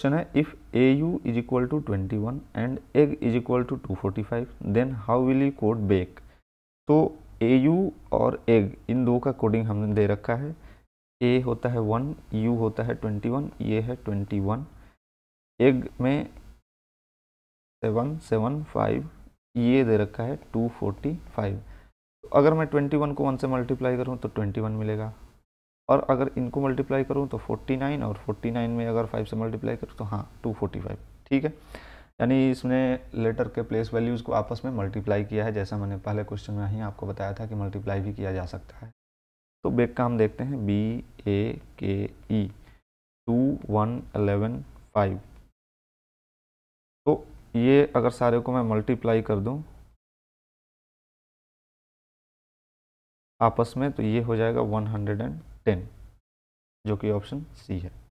question है if A U is equal to twenty one and E G is equal to two forty five then how will you code bake तो A you और egg इन दो का coding हमने दे रखा है ए होता है वन यू होता है ट्वेंटी वन ये है ट्वेंटी वन एग में सेवन सेवन फाइव ये दे रखा है टू फोर्टी फाइव अगर मैं ट्वेंटी वन को वन से मल्टीप्लाई करूँ तो ट्वेंटी वन मिलेगा और अगर इनको मल्टीप्लाई करूँ तो 49 और 49 में अगर 5 से मल्टीप्लाई करूँ तो हाँ 245 ठीक है यानी इसने लेटर के प्लेस वैल्यूज़ को आपस में मल्टीप्लाई किया है जैसा मैंने पहले क्वेश्चन में ही आपको बताया था कि मल्टीप्लाई भी किया जा सकता है तो बेक का हम देखते हैं B A K E two one eleven five तो ये अगर सारे को मैं मल्टीप्लाई कर दूँ आपस में तो ये हो जाएगा वन हंड्रेड एंड टेन जो कि ऑप्शन सी है